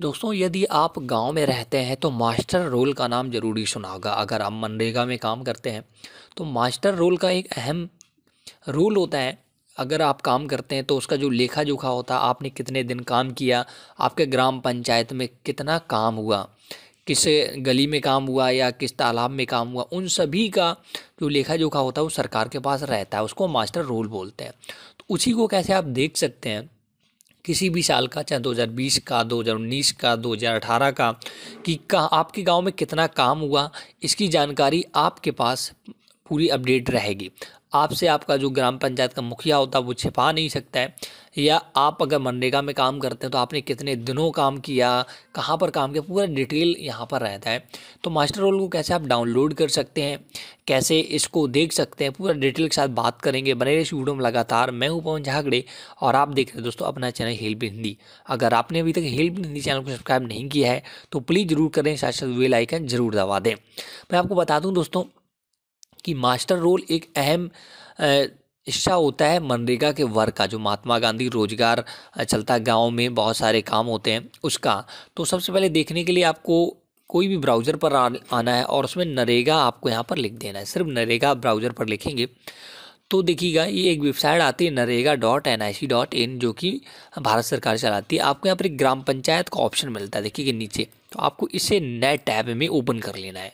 दोस्तों यदि आप गांव में रहते हैं तो मास्टर रोल का नाम ज़रूरी सुना होगा अगर आप मनरेगा में काम करते हैं तो मास्टर रोल का एक अहम रोल होता है अगर आप काम करते हैं तो उसका जो लेखा जोखा होता है आपने कितने दिन काम किया आपके ग्राम पंचायत में कितना काम हुआ किस गली में काम हुआ या किस तालाब में काम हुआ उन सभी का जो लेखा जोखा होता है वो सरकार के पास रहता है उसको मास्टर रोल बोलते हैं तो उसी को कैसे आप देख सकते हैं किसी भी साल का चाहे 2020 का 2019 का 2018 का कि का, आपके गांव में कितना काम हुआ इसकी जानकारी आपके पास पूरी अपडेट रहेगी आपसे आपका जो ग्राम पंचायत का मुखिया होता है वो छिपा नहीं सकता है या आप अगर मनरेगा में काम करते हैं तो आपने कितने दिनों काम किया कहाँ पर काम किया पूरा डिटेल यहाँ पर रहता है तो मास्टर रोल को कैसे आप डाउनलोड कर सकते हैं कैसे इसको देख सकते हैं पूरा डिटेल के साथ बात करेंगे बने रहे वीडियो में लगातार मैं हूँ पवन झागड़े और आप देख रहे हैं दोस्तों अपना चैनल हेल्प हिंदी अगर आपने अभी तक हेल्प हिंदी चैनल को सब्सक्राइब नहीं किया है तो प्लीज़ ज़रूर करें साथ साथ वेल आइकन ज़रूर दबा दें मैं आपको बता दूँ दोस्तों कि मास्टर रोल एक अहम हिस्सा होता है मनरेगा के वर्क का जो महात्मा गांधी रोजगार चलता गांव में बहुत सारे काम होते हैं उसका तो सबसे पहले देखने के लिए आपको कोई भी ब्राउज़र पर आना है और उसमें नरेगा आपको यहाँ पर लिख देना है सिर्फ नरेगा ब्राउज़र पर लिखेंगे तो देखिएगा ये एक वेबसाइट आती है NREGA dot N I C dot in जो कि भारत सरकार चलाती है आपको यहाँ पर एक ग्राम पंचायत का ऑप्शन मिलता है देखिए नीचे तो आपको इसे नए टैब में ओपन कर लेना है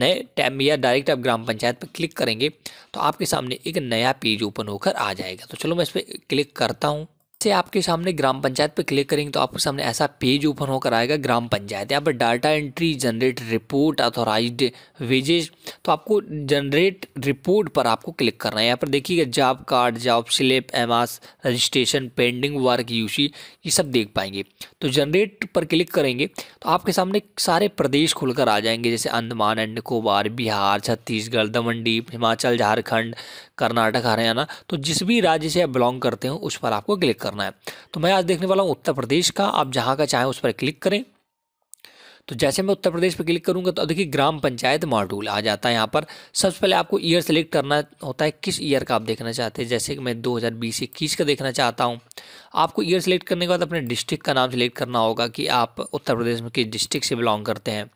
नए टैब में या डायरेक्ट आप ग्राम पंचायत पर क्लिक करेंगे तो आपके सामने एक नया पेज ओपन होकर आ जाएगा तो चलो मैं इस पर क्लिक करता हूँ से आपके सामने ग्राम पंचायत पर क्लिक करेंगे तो आपके सामने ऐसा पेज ओपन होकर आएगा ग्राम पंचायत यहाँ पर data entry generate report authorise wages तो आपको जनरेट रिपोर्ट पर आपको क्लिक करना है यहाँ पर देखिएगा जॉब कार्ड जॉब स्लिप एमास रजिस्ट्रेशन पेंडिंग वर्क यूसी ये सब देख पाएंगे तो जनरेट पर क्लिक करेंगे तो आपके सामने सारे प्रदेश खुलकर आ जाएंगे जैसे अंडमान एंड निकोबार बिहार छत्तीसगढ़ दमंडी हिमाचल झारखंड कर्नाटक हरियाणा तो जिस भी राज्य से आप बिलोंग करते हो उस पर आपको क्लिक करना है तो मैं आज देखने वाला हूँ उत्तर प्रदेश का आप जहाँ का चाहें उस पर क्लिक करें तो जैसे मैं उत्तर प्रदेश पर क्लिक करूँगा तो देखिए ग्राम पंचायत मॉड्यूल आ जाता है यहाँ पर सबसे पहले आपको ईयर सेलेक्ट करना होता है किस ईयर का आप देखना चाहते हैं जैसे कि मैं दो हज़ार बीस इक्कीस का देखना चाहता हूँ आपको ईयर सेलेक्ट करने के बाद अपने डिस्ट्रिक्ट का नाम सेलेक्ट करना होगा कि आप उत्तर प्रदेश में किस डिस्ट्रिक्ट से बिलोंग करते हैं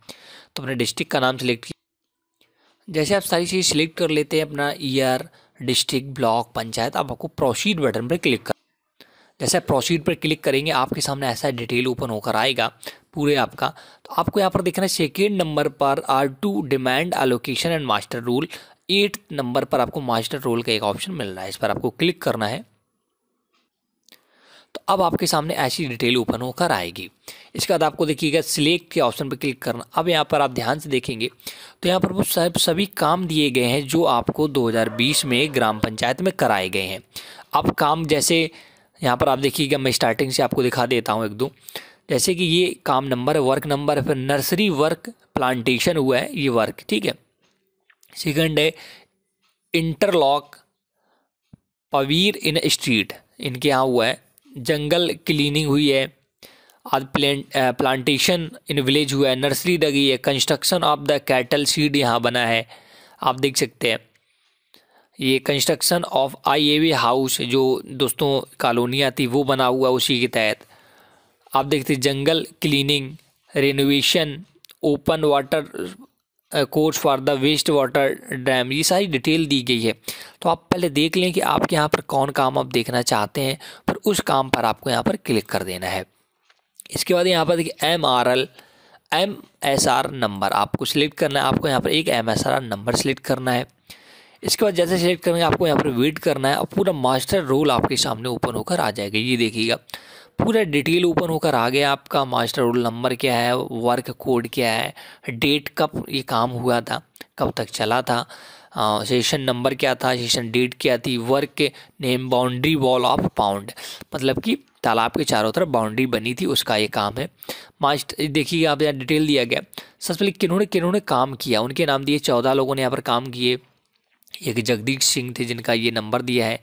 तो अपने डिस्ट्रिक्ट का नाम सेलेक्ट किया जैसे आप सारी चीज़ सिलेक्ट कर लेते हैं अपना ईयर डिस्ट्रिक्ट ब्लॉक पंचायत आप आपको प्रोसीड बटन पर क्लिक कर जैसे आप प्रोसीड पर क्लिक करेंगे आपके सामने ऐसा डिटेल ओपन होकर आएगा पूरे आपका तो आपको यहाँ पर देखना है सेकेंड नंबर पर R two demand allocation and master roll eight number पर आपको मास्टर रोल का एक ऑप्शन मिल रहा है इस पर आपको क्लिक करना है तो अब आपके सामने ऐसी डिटेल ओपन होकर आएगी इसके बाद आपको देखिएगा सिलेक्ट के ऑप्शन पर क्लिक करना अब यहाँ पर आप ध्यान से देखेंगे तो यहाँ पर वो सब सभी काम दिए गए हैं जो आपको 2020 में ग्राम पंचायत में कराए गए हैं अब काम जैसे यहाँ पर आप देखिएगा मैं स्टार्टिंग से आपको दिखा देता हूँ एक दो जैसे कि ये काम नंबर है वर्क नंबर है फिर नर्सरी वर्क प्लांटेशन हुआ है ये वर्क ठीक है सेकंड है इंटरलॉक पवीर इन स्ट्रीट इनके यहाँ हुआ है जंगल क्लीनिंग हुई है आज प्लांटेशन इन विलेज हुआ है नर्सरी लगी है construction of the cattle shed यहाँ बना है आप देख सकते हैं ये कंस्ट्रक्शन ऑफ आईएवी हाउस जो दोस्तों कॉलोनियाँ थी वो बना हुआ उसी के तहत आप देखते जंगल cleaning renovation open water course for the waste water dam ये सारी डिटेल दी गई है तो आप पहले देख लें कि आपके यहाँ पर कौन काम आप देखना चाहते हैं पर उस काम पर आपको यहाँ पर क्लिक कर देना है इसके बाद यहाँ पर देखिए M R L M S R number आपको सिलेक्ट करना है आपको यहाँ पर एक M S R number select करना है इसके बाद जैसे सेलेक्ट करेंगे आपको यहाँ पर वेट करना है और पूरा मास्टर रोल आपके सामने ओपन होकर आ जाएगा ये देखिएगा पूरा डिटेल ओपन होकर आ गया आपका मास्टर रोल नंबर क्या है वर्क कोड क्या है डेट कब ये काम हुआ था कब तक चला था सेशन नंबर क्या था सेशन डेट क्या थी वर्क के name boundary wall of pound मतलब कि तालाब के चारों तरफ बाउंड्री बनी थी उसका ये काम है मास्टर देखिए आप यहाँ डिटेल दिया गया सबसे पहले किन्होंने किन्होंने काम किया उनके नाम दिए चौदह लोगों ने यहाँ पर काम किए एक जगदीश सिंह थे जिनका ये नंबर दिया है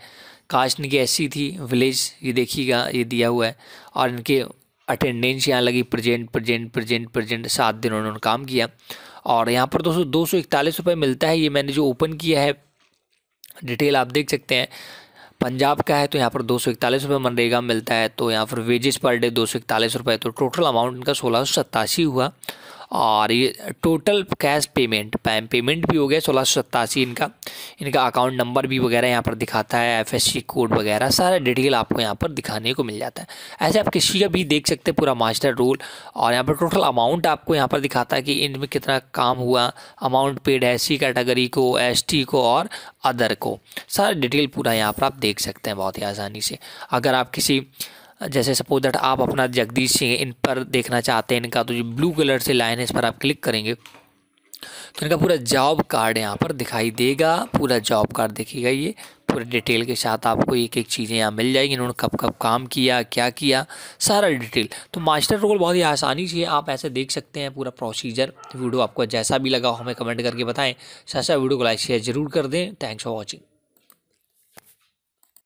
कास्ट इनकी ऐसी थी विलेज ये देखिएगा ये दिया हुआ है और इनके अटेंडेंस यहाँ लगी प्रेजेंट प्रेजेंट प्रेजेंट प्रेजेंट सात दिन उन्होंने काम किया और यहाँ पर दोस्तों दो सौ इकतालीस रुपये मिलता है ये मैंने जो ओपन किया है डिटेल आप देख सकते हैं पंजाब का है तो यहाँ पर दो सौ इकतालीस रुपये मनरेगा मिलता है तो यहाँ पर वेजेस पर डे दो सौ इकतालीस रुपये तो टोटल अमाउंट इनका सोलह सौ सत्तासी हुआ और ये टोटल कैश पेमेंट पैम पेमेंट भी हो गया सोलह सौ सत्तासी इनका इनका अकाउंट नंबर भी वगैरह यहाँ पर दिखाता है एफएससी कोड वगैरह सारा डिटेल आपको यहाँ पर दिखाने को मिल जाता है ऐसे आप किसी का भी देख सकते हैं पूरा मास्टर रोल और यहाँ पर टोटल अमाउंट आपको यहाँ पर दिखाता है कि इनमें कितना काम हुआ अमाउंट पेड है सी कैटेगरी को एस को और अदर को सारा डिटेल पूरा यहाँ पर आप देख सकते हैं बहुत ही आसानी से अगर आप किसी जैसे सपोज दैट आप अपना जगदीश सिंह इन पर देखना चाहते हैं इनका तो जो ब्लू कलर से लाइन है इस पर आप क्लिक करेंगे तो इनका पूरा जॉब कार्ड यहाँ पर दिखाई देगा पूरा जॉब कार्ड देखिएगा ये पूरे डिटेल के साथ आपको एक एक चीज़ें यहाँ मिल जाएगी इन्होंने कब कब काम किया क्या किया सारा डिटेल तो मास्टर रोल बहुत ही आसानी से आप ऐसे देख सकते हैं पूरा प्रोसीजर वीडियो आपको जैसा भी लगा हो हमें कमेंट करके बताएं सैसा वीडियो को लाइक शेयर जरूर कर दें थैंक्स फॉर वॉचिंग